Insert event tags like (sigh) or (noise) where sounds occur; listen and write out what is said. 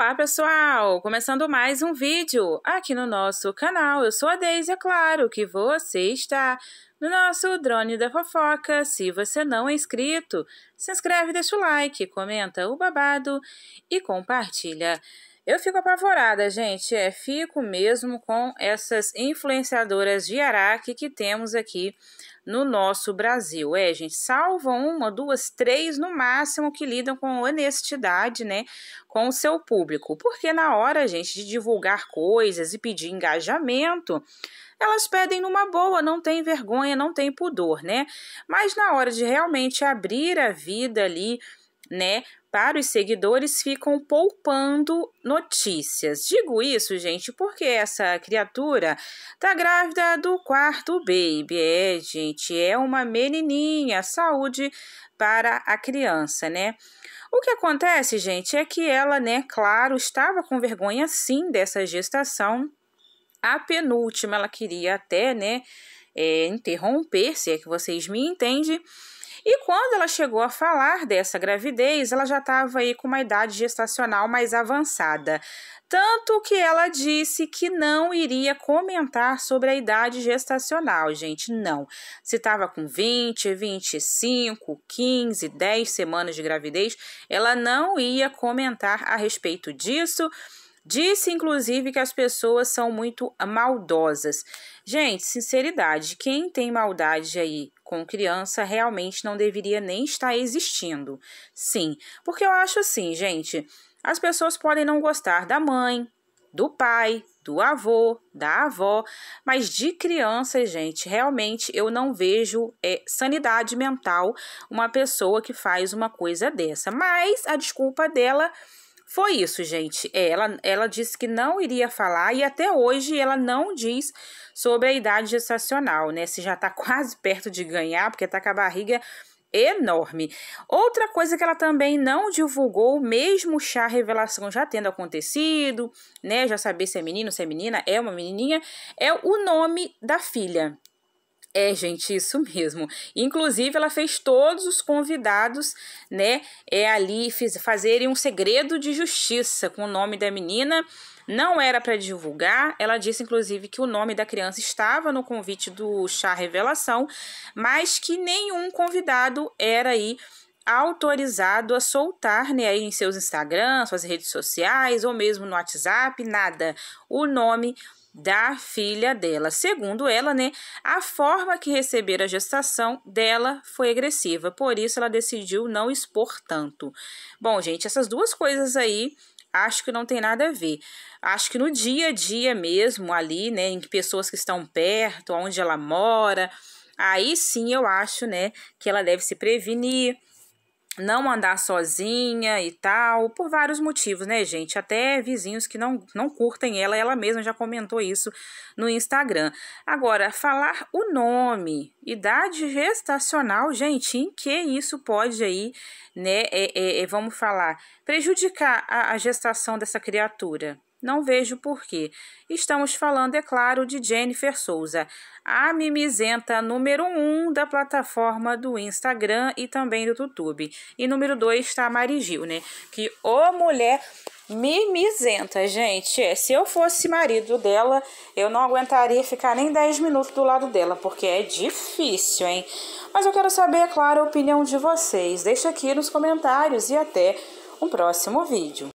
Olá, pessoal! Começando mais um vídeo aqui no nosso canal. Eu sou a Deise, é claro que você está no nosso Drone da Fofoca. Se você não é inscrito, se inscreve, deixa o like, comenta o babado e compartilha. Eu fico apavorada, gente. É, fico mesmo com essas influenciadoras de Araque que temos aqui no nosso Brasil. É, gente, salva uma, duas, três no máximo que lidam com honestidade, né, com o seu público. Porque na hora, gente, de divulgar coisas e pedir engajamento, elas pedem numa boa, não tem vergonha, não tem pudor, né? Mas na hora de realmente abrir a vida ali né, para os seguidores ficam poupando notícias. Digo isso, gente, porque essa criatura tá grávida do quarto baby. É, gente, é uma menininha. Saúde para a criança, né? O que acontece, gente, é que ela, né, claro, estava com vergonha sim dessa gestação. A penúltima, ela queria até, né, é, interromper, se é que vocês me entendem e quando ela chegou a falar dessa gravidez, ela já estava aí com uma idade gestacional mais avançada. Tanto que ela disse que não iria comentar sobre a idade gestacional, gente, não. Se estava com 20, 25, 15, 10 semanas de gravidez, ela não ia comentar a respeito disso. Disse, inclusive, que as pessoas são muito maldosas. Gente, sinceridade, quem tem maldade aí com criança realmente não deveria nem estar existindo. Sim, porque eu acho assim, gente, as pessoas podem não gostar da mãe, do pai, do avô, da avó, mas de crianças, gente, realmente eu não vejo é, sanidade mental uma pessoa que faz uma coisa dessa. Mas a desculpa dela foi isso, gente. É, ela, ela disse que não iria falar e até hoje ela não diz sobre a idade gestacional, né? Se já tá (laughs) quase perto de ganhar, porque tá com a barriga enorme. Outra coisa que ela também não divulgou, mesmo chá revelação já tendo acontecido, né, já saber se é menino, se é menina, é uma menininha, é o nome da filha. É, gente, isso (laughs) mesmo. Inclusive, ela fez todos os convidados, né, é ali fiz, fazerem um segredo de justiça com o nome da menina. Não era para divulgar. Ela disse, inclusive, que o nome da criança estava no convite do chá revelação, mas que nenhum convidado era aí autorizado a soltar né, aí em seus Instagrams, suas redes sociais ou mesmo no WhatsApp, nada. O nome da filha dela. Segundo ela, né, a forma que receber a gestação dela foi agressiva, por isso ela decidiu não expor tanto. Bom, gente, essas duas coisas aí acho que não tem nada a ver. Acho que no dia a dia mesmo, ali, né, em pessoas que estão perto, onde ela mora, aí sim eu acho, né, que ela deve se prevenir, não andar sozinha e tal, por vários motivos, né, gente? Até vizinhos que não, não curtem ela, ela mesma já comentou isso no Instagram. Agora, falar o nome, idade gestacional, gente, em que isso pode aí, né, é, é, é vamos falar, prejudicar a, a gestação dessa criatura? Não vejo porquê. Estamos falando, é claro, de Jennifer Souza, a mimizenta número 1 um da plataforma do Instagram e também do YouTube. E número 2 está a Mari Gil, né? Que ô mulher mimizenta, gente. É, se eu fosse marido dela, eu não aguentaria ficar nem 10 minutos do lado dela, porque é difícil, hein? Mas eu quero saber, é claro, a opinião de vocês. Deixa aqui nos comentários e até um próximo vídeo.